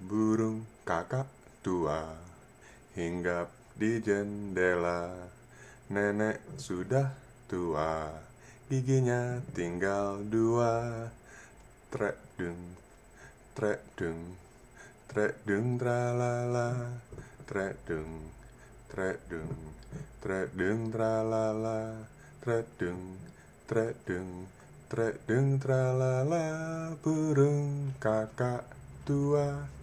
Burung kakak tua hinggap di jendela. Nenek sudah tua, giginya tinggal dua. Trek dung, trek dung, trek dung tralala, trek dung, trek dung, trek dung tralala, trek dung, trek dung, trek dung tralala. Burung kakak tua.